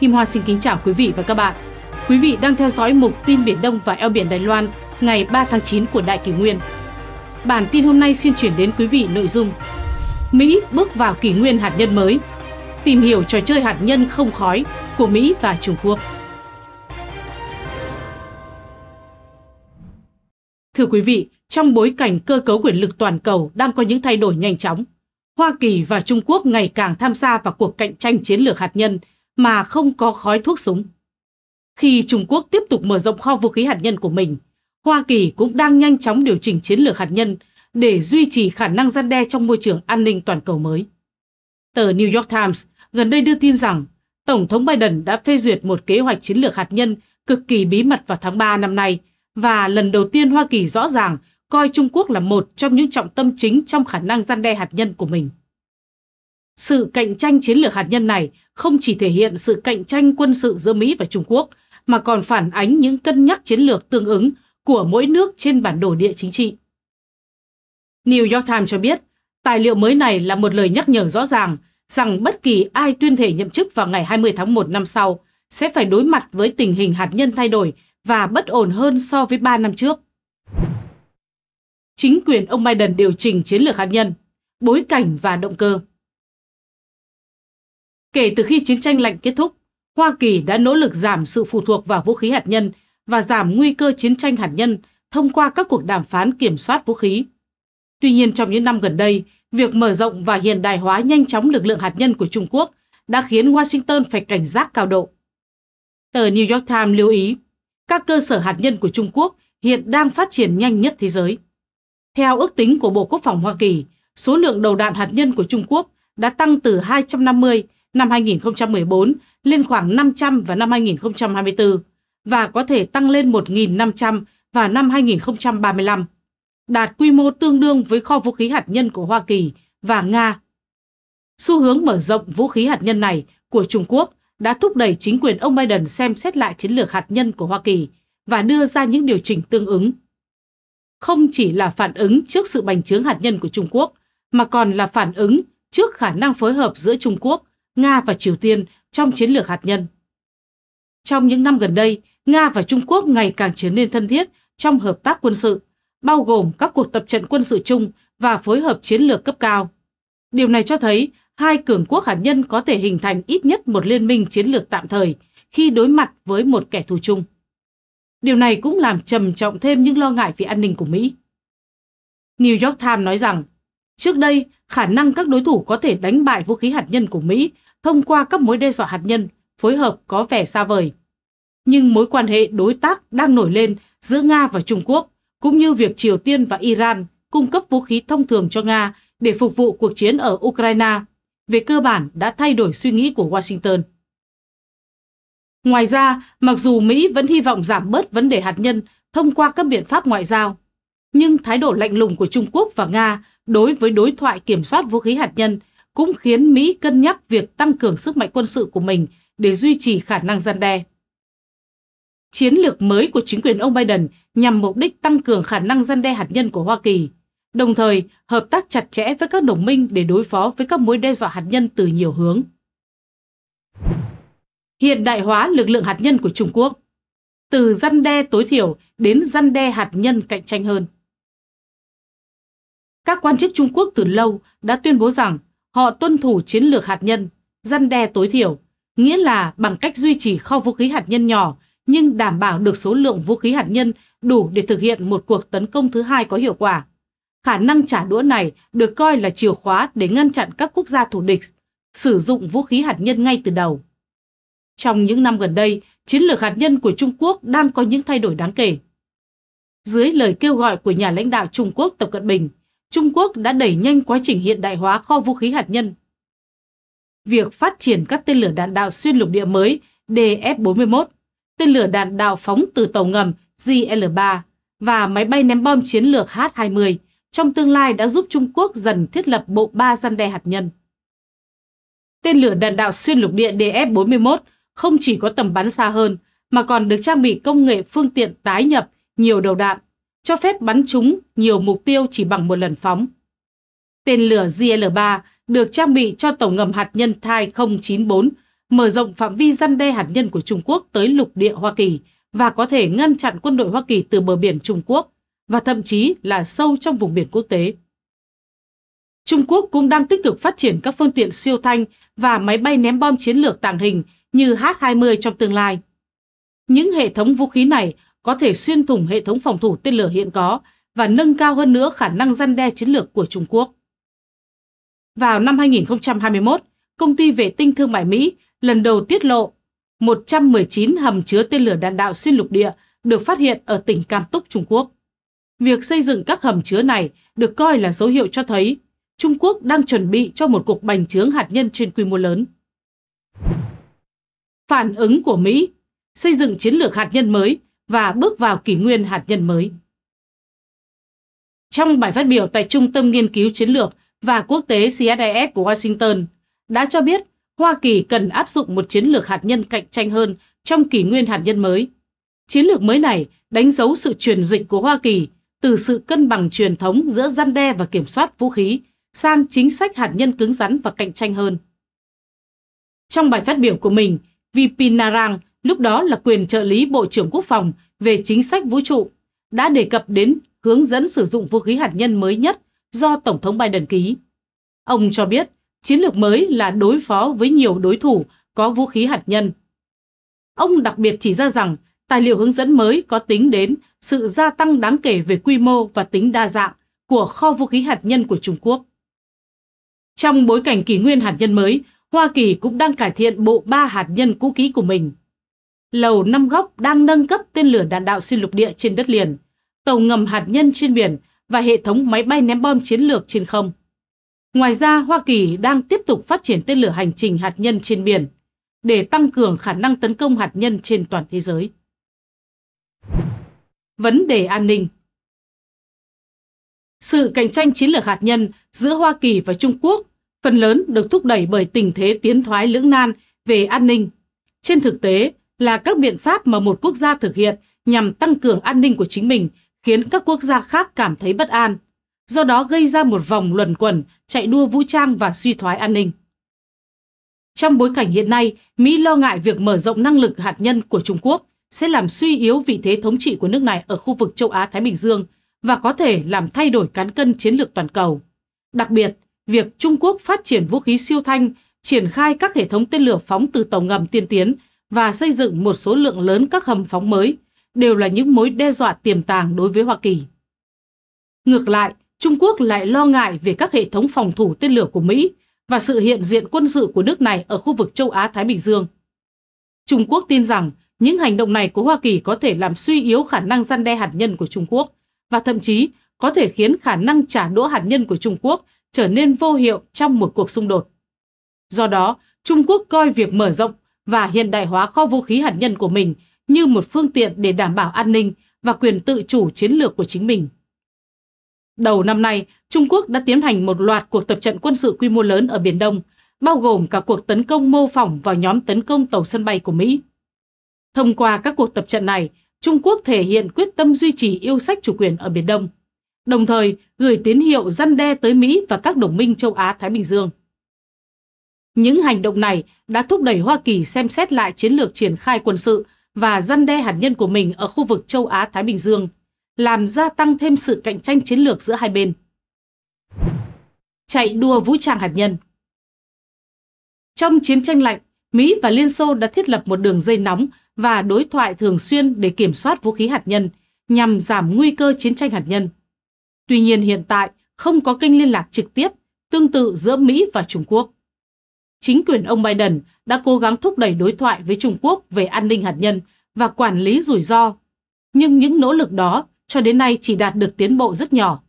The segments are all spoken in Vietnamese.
Kim Hoa xin kính chào quý vị và các bạn. Quý vị đang theo dõi mục tin Biển Đông và eo biển Đài Loan ngày 3 tháng 9 của Đại Kỷ Nguyên. Bản tin hôm nay xin chuyển đến quý vị nội dung Mỹ bước vào kỷ nguyên hạt nhân mới Tìm hiểu trò chơi hạt nhân không khói của Mỹ và Trung Quốc Thưa quý vị, trong bối cảnh cơ cấu quyền lực toàn cầu đang có những thay đổi nhanh chóng, Hoa Kỳ và Trung Quốc ngày càng tham gia vào cuộc cạnh tranh chiến lược hạt nhân – mà không có khói thuốc súng. Khi Trung Quốc tiếp tục mở rộng kho vũ khí hạt nhân của mình, Hoa Kỳ cũng đang nhanh chóng điều chỉnh chiến lược hạt nhân để duy trì khả năng gian đe trong môi trường an ninh toàn cầu mới. Tờ New York Times gần đây đưa tin rằng Tổng thống Biden đã phê duyệt một kế hoạch chiến lược hạt nhân cực kỳ bí mật vào tháng 3 năm nay và lần đầu tiên Hoa Kỳ rõ ràng coi Trung Quốc là một trong những trọng tâm chính trong khả năng gian đe hạt nhân của mình. Sự cạnh tranh chiến lược hạt nhân này không chỉ thể hiện sự cạnh tranh quân sự giữa Mỹ và Trung Quốc, mà còn phản ánh những cân nhắc chiến lược tương ứng của mỗi nước trên bản đồ địa chính trị. New York Times cho biết, tài liệu mới này là một lời nhắc nhở rõ ràng rằng bất kỳ ai tuyên thể nhậm chức vào ngày 20 tháng 1 năm sau sẽ phải đối mặt với tình hình hạt nhân thay đổi và bất ổn hơn so với 3 năm trước. Chính quyền ông Biden điều chỉnh chiến lược hạt nhân, bối cảnh và động cơ. Kể từ khi chiến tranh lạnh kết thúc, Hoa Kỳ đã nỗ lực giảm sự phụ thuộc vào vũ khí hạt nhân và giảm nguy cơ chiến tranh hạt nhân thông qua các cuộc đàm phán kiểm soát vũ khí. Tuy nhiên trong những năm gần đây, việc mở rộng và hiện đại hóa nhanh chóng lực lượng hạt nhân của Trung Quốc đã khiến Washington phải cảnh giác cao độ. Tờ New York Times lưu ý, các cơ sở hạt nhân của Trung Quốc hiện đang phát triển nhanh nhất thế giới. Theo ước tính của Bộ Quốc phòng Hoa Kỳ, số lượng đầu đạn hạt nhân của Trung Quốc đã tăng từ 250 năm 2014 lên khoảng 500 vào năm 2024 và có thể tăng lên 1.500 vào năm 2035, đạt quy mô tương đương với kho vũ khí hạt nhân của Hoa Kỳ và Nga. Xu hướng mở rộng vũ khí hạt nhân này của Trung Quốc đã thúc đẩy chính quyền ông Biden xem xét lại chiến lược hạt nhân của Hoa Kỳ và đưa ra những điều chỉnh tương ứng. Không chỉ là phản ứng trước sự bành trướng hạt nhân của Trung Quốc, mà còn là phản ứng trước khả năng phối hợp giữa Trung Quốc Nga và Triều Tiên trong chiến lược hạt nhân. Trong những năm gần đây, Nga và Trung Quốc ngày càng trở nên thân thiết trong hợp tác quân sự, bao gồm các cuộc tập trận quân sự chung và phối hợp chiến lược cấp cao. Điều này cho thấy hai cường quốc hạt nhân có thể hình thành ít nhất một liên minh chiến lược tạm thời khi đối mặt với một kẻ thù chung. Điều này cũng làm trầm trọng thêm những lo ngại về an ninh của Mỹ. New York Times nói rằng, trước đây khả năng các đối thủ có thể đánh bại vũ khí hạt nhân của Mỹ thông qua các mối đe dọa hạt nhân phối hợp có vẻ xa vời. Nhưng mối quan hệ đối tác đang nổi lên giữa Nga và Trung Quốc, cũng như việc Triều Tiên và Iran cung cấp vũ khí thông thường cho Nga để phục vụ cuộc chiến ở Ukraine, về cơ bản đã thay đổi suy nghĩ của Washington. Ngoài ra, mặc dù Mỹ vẫn hy vọng giảm bớt vấn đề hạt nhân thông qua các biện pháp ngoại giao, nhưng thái độ lạnh lùng của Trung Quốc và Nga đối với đối thoại kiểm soát vũ khí hạt nhân cũng khiến Mỹ cân nhắc việc tăng cường sức mạnh quân sự của mình để duy trì khả năng gian đe. Chiến lược mới của chính quyền ông Biden nhằm mục đích tăng cường khả năng gian đe hạt nhân của Hoa Kỳ, đồng thời hợp tác chặt chẽ với các đồng minh để đối phó với các mối đe dọa hạt nhân từ nhiều hướng. Hiện đại hóa lực lượng hạt nhân của Trung Quốc Từ gian đe tối thiểu đến gian đe hạt nhân cạnh tranh hơn. Các quan chức Trung Quốc từ lâu đã tuyên bố rằng họ tuân thủ chiến lược hạt nhân, răn đe tối thiểu, nghĩa là bằng cách duy trì kho vũ khí hạt nhân nhỏ nhưng đảm bảo được số lượng vũ khí hạt nhân đủ để thực hiện một cuộc tấn công thứ hai có hiệu quả. Khả năng trả đũa này được coi là chìa khóa để ngăn chặn các quốc gia thù địch sử dụng vũ khí hạt nhân ngay từ đầu. Trong những năm gần đây, chiến lược hạt nhân của Trung Quốc đang có những thay đổi đáng kể. Dưới lời kêu gọi của nhà lãnh đạo Trung Quốc Tập Cận Bình, Trung Quốc đã đẩy nhanh quá trình hiện đại hóa kho vũ khí hạt nhân. Việc phát triển các tên lửa đạn đạo xuyên lục địa mới DF-41, tên lửa đạn đạo phóng từ tàu ngầm JL-3 và máy bay ném bom chiến lược H-20 trong tương lai đã giúp Trung Quốc dần thiết lập bộ ba gian đe hạt nhân. Tên lửa đạn đạo xuyên lục địa DF-41 không chỉ có tầm bắn xa hơn mà còn được trang bị công nghệ phương tiện tái nhập nhiều đầu đạn cho phép bắn trúng nhiều mục tiêu chỉ bằng một lần phóng. Tên lửa JL-3 được trang bị cho tàu ngầm hạt nhân Thai 094, mở rộng phạm vi răn đe hạt nhân của Trung Quốc tới lục địa Hoa Kỳ và có thể ngăn chặn quân đội Hoa Kỳ từ bờ biển Trung Quốc và thậm chí là sâu trong vùng biển quốc tế. Trung Quốc cũng đang tích cực phát triển các phương tiện siêu thanh và máy bay ném bom chiến lược tàng hình như H-20 trong tương lai. Những hệ thống vũ khí này có thể xuyên thủng hệ thống phòng thủ tên lửa hiện có và nâng cao hơn nữa khả năng gian đe chiến lược của Trung Quốc. Vào năm 2021, công ty vệ tinh thương mại Mỹ lần đầu tiết lộ 119 hầm chứa tên lửa đạn đạo xuyên lục địa được phát hiện ở tỉnh Cam Túc, Trung Quốc. Việc xây dựng các hầm chứa này được coi là dấu hiệu cho thấy Trung Quốc đang chuẩn bị cho một cuộc bành trướng hạt nhân trên quy mô lớn. Phản ứng của Mỹ Xây dựng chiến lược hạt nhân mới và bước vào kỷ nguyên hạt nhân mới. Trong bài phát biểu tại Trung tâm Nghiên cứu Chiến lược và Quốc tế CSIS của Washington, đã cho biết Hoa Kỳ cần áp dụng một chiến lược hạt nhân cạnh tranh hơn trong kỷ nguyên hạt nhân mới. Chiến lược mới này đánh dấu sự chuyển dịch của Hoa Kỳ từ sự cân bằng truyền thống giữa gian đe và kiểm soát vũ khí sang chính sách hạt nhân cứng rắn và cạnh tranh hơn. Trong bài phát biểu của mình, VP Narang lúc đó là quyền trợ lý Bộ trưởng Quốc phòng về chính sách vũ trụ, đã đề cập đến hướng dẫn sử dụng vũ khí hạt nhân mới nhất do Tổng thống Biden ký. Ông cho biết chiến lược mới là đối phó với nhiều đối thủ có vũ khí hạt nhân. Ông đặc biệt chỉ ra rằng tài liệu hướng dẫn mới có tính đến sự gia tăng đáng kể về quy mô và tính đa dạng của kho vũ khí hạt nhân của Trung Quốc. Trong bối cảnh kỷ nguyên hạt nhân mới, Hoa Kỳ cũng đang cải thiện bộ ba hạt nhân cũ kỹ của mình. Lầu năm góc đang nâng cấp tên lửa đạn đạo xuyên lục địa trên đất liền, tàu ngầm hạt nhân trên biển và hệ thống máy bay ném bom chiến lược trên không. Ngoài ra, Hoa Kỳ đang tiếp tục phát triển tên lửa hành trình hạt nhân trên biển để tăng cường khả năng tấn công hạt nhân trên toàn thế giới. Vấn đề an ninh Sự cạnh tranh chiến lược hạt nhân giữa Hoa Kỳ và Trung Quốc phần lớn được thúc đẩy bởi tình thế tiến thoái lưỡng nan về an ninh. Trên thực tế, là các biện pháp mà một quốc gia thực hiện nhằm tăng cường an ninh của chính mình, khiến các quốc gia khác cảm thấy bất an, do đó gây ra một vòng luẩn quẩn chạy đua vũ trang và suy thoái an ninh. Trong bối cảnh hiện nay, Mỹ lo ngại việc mở rộng năng lực hạt nhân của Trung Quốc sẽ làm suy yếu vị thế thống trị của nước này ở khu vực châu Á-Thái Bình Dương và có thể làm thay đổi cán cân chiến lược toàn cầu. Đặc biệt, việc Trung Quốc phát triển vũ khí siêu thanh, triển khai các hệ thống tên lửa phóng từ tàu ngầm tiên tiến và xây dựng một số lượng lớn các hầm phóng mới đều là những mối đe dọa tiềm tàng đối với Hoa Kỳ. Ngược lại, Trung Quốc lại lo ngại về các hệ thống phòng thủ tên lửa của Mỹ và sự hiện diện quân sự của nước này ở khu vực châu Á-Thái Bình Dương. Trung Quốc tin rằng những hành động này của Hoa Kỳ có thể làm suy yếu khả năng gian đe hạt nhân của Trung Quốc và thậm chí có thể khiến khả năng trả đũa hạt nhân của Trung Quốc trở nên vô hiệu trong một cuộc xung đột. Do đó, Trung Quốc coi việc mở rộng và hiện đại hóa kho vũ khí hạt nhân của mình như một phương tiện để đảm bảo an ninh và quyền tự chủ chiến lược của chính mình. Đầu năm nay, Trung Quốc đã tiến hành một loạt cuộc tập trận quân sự quy mô lớn ở Biển Đông, bao gồm cả cuộc tấn công mô phỏng vào nhóm tấn công tàu sân bay của Mỹ. Thông qua các cuộc tập trận này, Trung Quốc thể hiện quyết tâm duy trì yêu sách chủ quyền ở Biển Đông, đồng thời gửi tín hiệu răn đe tới Mỹ và các đồng minh châu Á-Thái Bình Dương. Những hành động này đã thúc đẩy Hoa Kỳ xem xét lại chiến lược triển khai quân sự và răn đe hạt nhân của mình ở khu vực châu Á-Thái Bình Dương, làm gia tăng thêm sự cạnh tranh chiến lược giữa hai bên. Chạy đua vũ trang hạt nhân Trong chiến tranh lạnh, Mỹ và Liên Xô đã thiết lập một đường dây nóng và đối thoại thường xuyên để kiểm soát vũ khí hạt nhân nhằm giảm nguy cơ chiến tranh hạt nhân. Tuy nhiên hiện tại không có kênh liên lạc trực tiếp tương tự giữa Mỹ và Trung Quốc chính quyền ông Biden đã cố gắng thúc đẩy đối thoại với Trung Quốc về an ninh hạt nhân và quản lý rủi ro. Nhưng những nỗ lực đó cho đến nay chỉ đạt được tiến bộ rất nhỏ.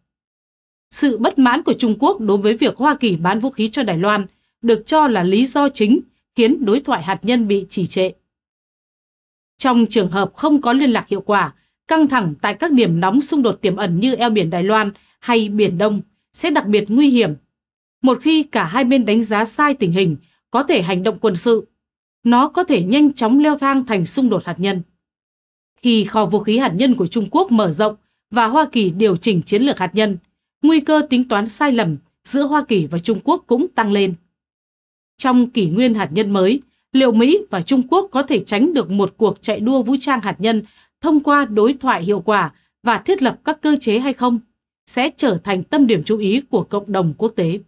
Sự bất mãn của Trung Quốc đối với việc Hoa Kỳ bán vũ khí cho Đài Loan được cho là lý do chính khiến đối thoại hạt nhân bị trì trệ. Trong trường hợp không có liên lạc hiệu quả, căng thẳng tại các điểm nóng xung đột tiềm ẩn như eo biển Đài Loan hay Biển Đông sẽ đặc biệt nguy hiểm một khi cả hai bên đánh giá sai tình hình, có thể hành động quân sự. Nó có thể nhanh chóng leo thang thành xung đột hạt nhân. Khi kho vũ khí hạt nhân của Trung Quốc mở rộng và Hoa Kỳ điều chỉnh chiến lược hạt nhân, nguy cơ tính toán sai lầm giữa Hoa Kỳ và Trung Quốc cũng tăng lên. Trong kỷ nguyên hạt nhân mới, liệu Mỹ và Trung Quốc có thể tránh được một cuộc chạy đua vũ trang hạt nhân thông qua đối thoại hiệu quả và thiết lập các cơ chế hay không, sẽ trở thành tâm điểm chú ý của cộng đồng quốc tế.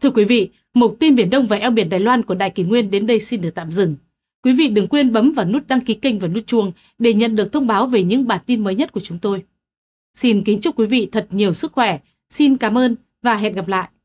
Thưa quý vị, mục tin Biển Đông và eo biển Đài Loan của Đài Kỳ Nguyên đến đây xin được tạm dừng. Quý vị đừng quên bấm vào nút đăng ký kênh và nút chuông để nhận được thông báo về những bản tin mới nhất của chúng tôi. Xin kính chúc quý vị thật nhiều sức khỏe, xin cảm ơn và hẹn gặp lại.